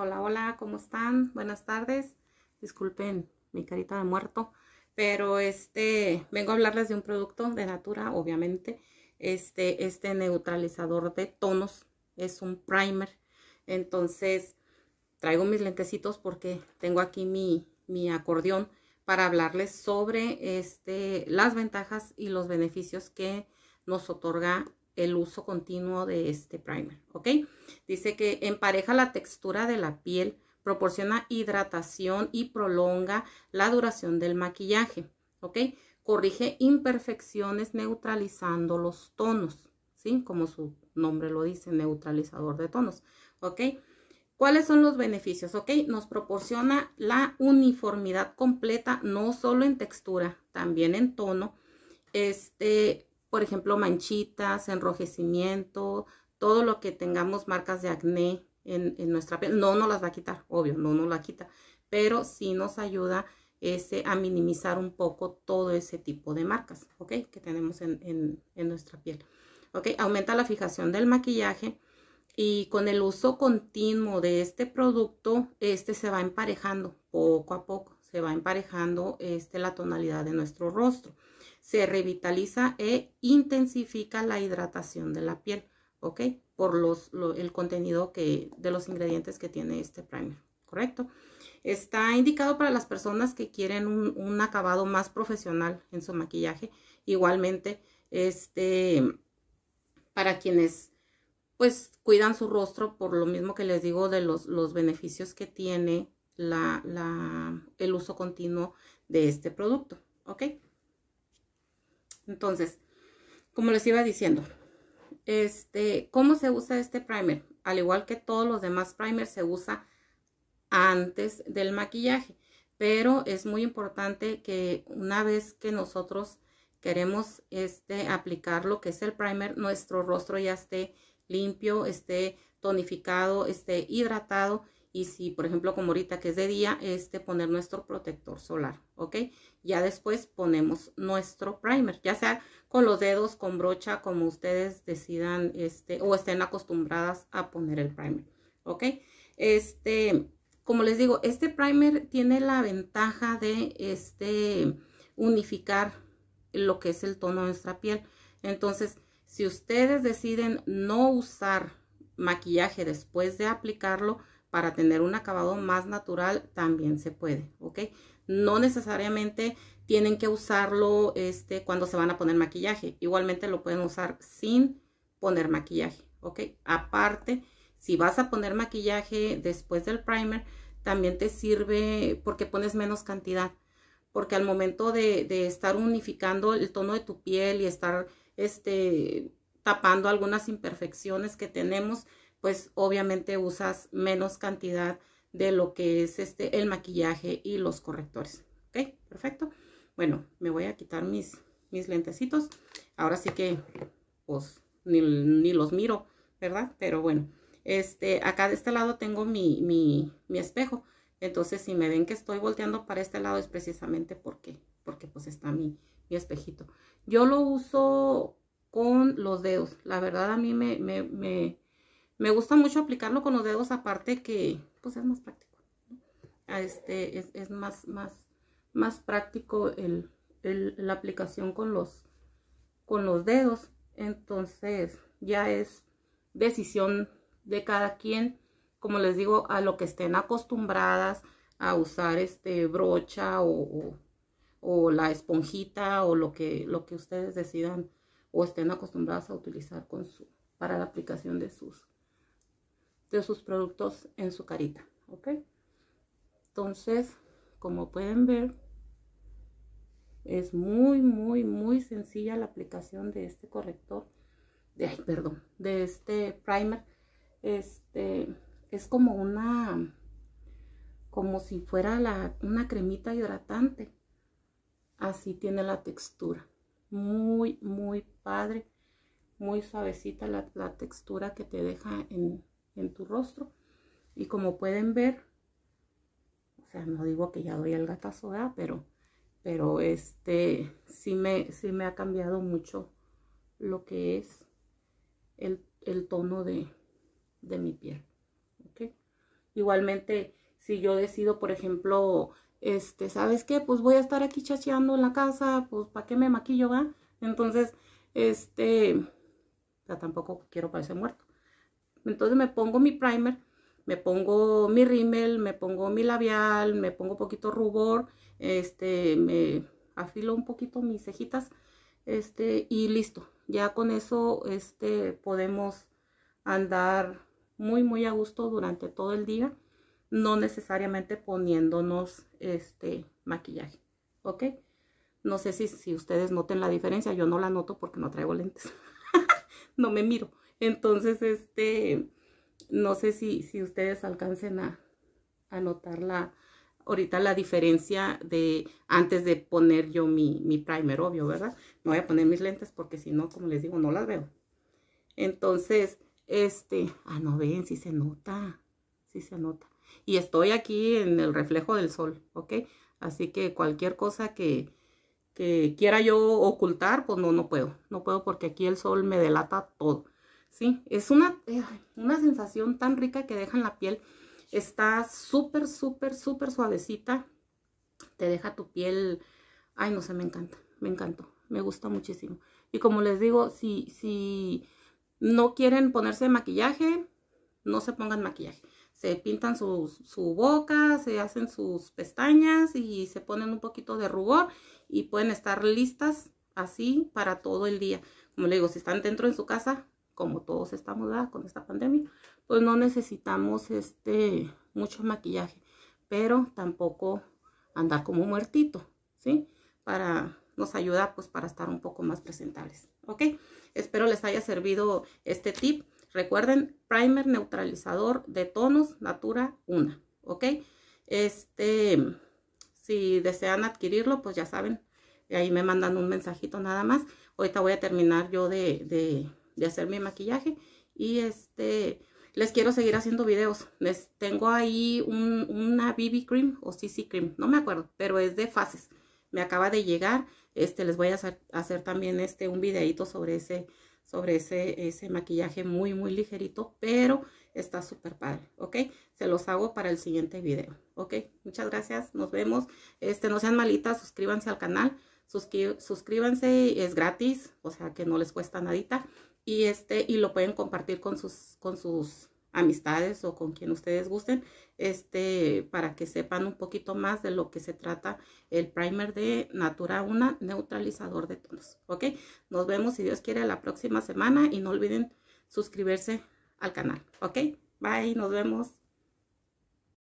Hola, hola, ¿cómo están? Buenas tardes. Disculpen mi carita de muerto, pero este, vengo a hablarles de un producto de Natura, obviamente. Este, este neutralizador de tonos es un primer. Entonces, traigo mis lentecitos porque tengo aquí mi, mi acordeón para hablarles sobre este, las ventajas y los beneficios que nos otorga el uso continuo de este primer, ¿ok? Dice que empareja la textura de la piel, proporciona hidratación y prolonga la duración del maquillaje, ¿ok? Corrige imperfecciones neutralizando los tonos, ¿sí? Como su nombre lo dice, neutralizador de tonos, ¿ok? ¿Cuáles son los beneficios? Ok, nos proporciona la uniformidad completa, no solo en textura, también en tono. Este, por ejemplo, manchitas, enrojecimiento, todo lo que tengamos marcas de acné en, nuestra piel. No nos las va a quitar, obvio, no nos la quita, pero sí nos ayuda ese, a minimizar un poco todo ese tipo de marcas, Que tenemos en, en nuestra piel, ¿ok? Aumenta la fijación del maquillaje y con el uso continuo de este producto, este se va emparejando poco a poco, se va emparejando este, la tonalidad de nuestro rostro se revitaliza e intensifica la hidratación de la piel, ¿ok? Por los, el contenido que, de los ingredientes que tiene este primer, ¿correcto? Está indicado para las personas que quieren un, acabado más profesional en su maquillaje. Igualmente, este, para quienes pues cuidan su rostro por lo mismo que les digo de los, los beneficios que tiene la, el uso continuo de este producto, ¿ok? Entonces, como les iba diciendo, este, ¿cómo se usa este primer? Al igual que todos los demás primers, se usa antes del maquillaje. Pero es muy importante que una vez que nosotros queremos este, aplicar lo que es el primer, nuestro rostro ya esté limpio, esté tonificado, esté hidratado y si por ejemplo como ahorita que es de día, este poner nuestro protector solar, ¿ok? Ya después ponemos nuestro primer, ya sea con los dedos, con brocha, como ustedes decidan este o estén acostumbradas a poner el primer, ¿ok? Este, como les digo, este primer tiene la ventaja de este unificar lo que es el tono de nuestra piel. Entonces, si ustedes deciden no usar maquillaje después de aplicarlo, para tener un acabado más natural también se puede, ¿ok? No necesariamente tienen que usarlo este, cuando se van a poner maquillaje. Igualmente lo pueden usar sin poner maquillaje, ¿ok? Aparte, si vas a poner maquillaje después del primer, también te sirve porque pones menos cantidad. Porque al momento de, estar unificando el tono de tu piel y estar este, tapando algunas imperfecciones que tenemos, pues obviamente usas menos cantidad de lo que es este el maquillaje y los correctores. ¿Ok? Perfecto. Bueno, me voy a quitar mis, mis lentecitos. Ahora sí que, pues, ni, ni los miro, ¿verdad? Pero bueno, este, acá de este lado tengo mi, mi, mi espejo. Entonces, si me ven que estoy volteando para este lado es precisamente porque, porque pues está mi, mi espejito. Yo lo uso con los dedos. La verdad, a mí me, me me gusta mucho aplicarlo con los dedos, aparte que pues es más práctico. Este, es, más, más, más práctico el, la aplicación con los, con los dedos. Entonces ya es decisión de cada quien, como les digo, a lo que estén acostumbradas a usar este brocha o, o la esponjita o lo que, lo que ustedes decidan o estén acostumbradas a utilizar con su, para la aplicación de sus de sus productos en su carita, ¿ok? Entonces, como pueden ver, es muy, muy, muy sencilla la aplicación de este corrector, de, ay, perdón, de este primer. Este, es como una, como si fuera la, una cremita hidratante. Así tiene la textura. Muy, muy padre. Muy suavecita la, la textura que te deja en, en tu rostro. Y como pueden ver, o sea, no digo que ya doy el gatazo, Pero, pero este, sí me, sí me ha cambiado mucho lo que es el, tono de, de, mi piel, Igualmente, si yo decido, por ejemplo, este, ¿sabes qué? Pues voy a estar aquí chacheando en la casa, pues ¿para qué me maquillo, va? Entonces, este, ya tampoco quiero parecer muerto. Entonces me pongo mi primer, me pongo mi rímel, me pongo mi labial, me pongo poquito rubor, este, me afilo un poquito mis cejitas, este, y listo. Ya con eso, este, podemos andar muy, muy a gusto durante todo el día, no necesariamente poniéndonos, este, maquillaje, ¿ok? No sé si, si ustedes noten la diferencia, yo no la noto porque no traigo lentes, no me miro. Entonces, este, no sé si, ustedes alcancen a, notar la, ahorita la diferencia de antes de poner yo mi, primer, obvio, ¿verdad? No voy a poner mis lentes porque si no, como les digo, no las veo. Entonces, este, ah, no ven, si sí se nota, si sí se nota. Y estoy aquí en el reflejo del sol, ¿ok? Así que cualquier cosa que, que quiera yo ocultar, pues no, no puedo. No puedo porque aquí el sol me delata todo. ¿sí? Es una, eh, una sensación tan rica que dejan la piel. Está súper, súper, súper suavecita. Te deja tu piel, ay no sé, me encanta, me encantó, me gusta muchísimo. Y como les digo, si, si no quieren ponerse maquillaje, no se pongan maquillaje. Se pintan su, su, boca, se hacen sus pestañas y se ponen un poquito de rubor y pueden estar listas así para todo el día. Como les digo, si están dentro en su casa, como todos estamos con esta pandemia, pues no necesitamos este mucho maquillaje, pero tampoco andar como muertito, ¿sí? Para, nos ayudar, pues para estar un poco más presentables, ¿ok? Espero les haya servido este tip. Recuerden, primer neutralizador de tonos Natura 1, ¿ok? Este, si desean adquirirlo, pues ya saben, ahí me mandan un mensajito nada más. Ahorita voy a terminar yo de de hacer mi maquillaje. Y este, les quiero seguir haciendo videos. Les tengo ahí un, una BB Cream o CC Cream, no me acuerdo, pero es de fases. Me acaba de llegar, este, les voy a hacer, también este, un videito sobre ese sobre ese, ese maquillaje muy, muy ligerito, pero está súper padre, ¿ok? Se los hago para el siguiente video, ¿ok? Muchas gracias, nos vemos. Este, no sean malitas, suscríbanse al canal, suscríbanse, es gratis, o sea que no les cuesta nadita y, este, y lo pueden compartir con sus, con sus amistades o con quien ustedes gusten este, para que sepan un poquito más de lo que se trata el primer de Natura 1 neutralizador de tonos. ¿Ok? Nos vemos si Dios quiere la próxima semana y no olviden suscribirse al canal. ¿Ok? Bye, nos vemos.